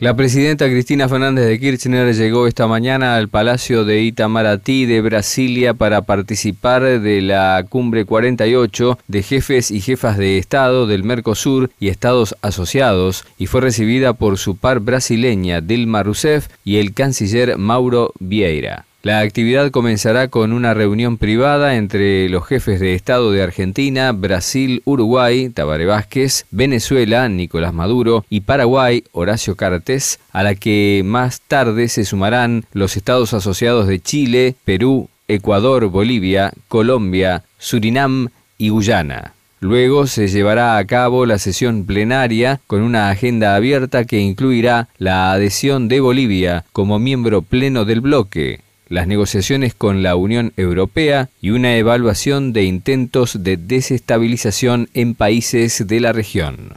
La presidenta Cristina Fernández de Kirchner llegó esta mañana al Palacio de Itamaraty de Brasilia para participar de la cumbre 48 de jefes y jefas de Estado del Mercosur y Estados asociados y fue recibida por su par brasileña Dilma Rousseff y el canciller Mauro Vieira. La actividad comenzará con una reunión privada entre los jefes de Estado de Argentina, Brasil, Uruguay, Tabaré Vázquez, Venezuela, Nicolás Maduro y Paraguay, Horacio Cartes, a la que más tarde se sumarán los estados asociados de Chile, Perú, Ecuador, Bolivia, Colombia, Surinam y Guyana. Luego se llevará a cabo la sesión plenaria con una agenda abierta que incluirá la adhesión de Bolivia como miembro pleno del bloque, las negociaciones con la Unión Europea y una evaluación de intentos de desestabilización en países de la región.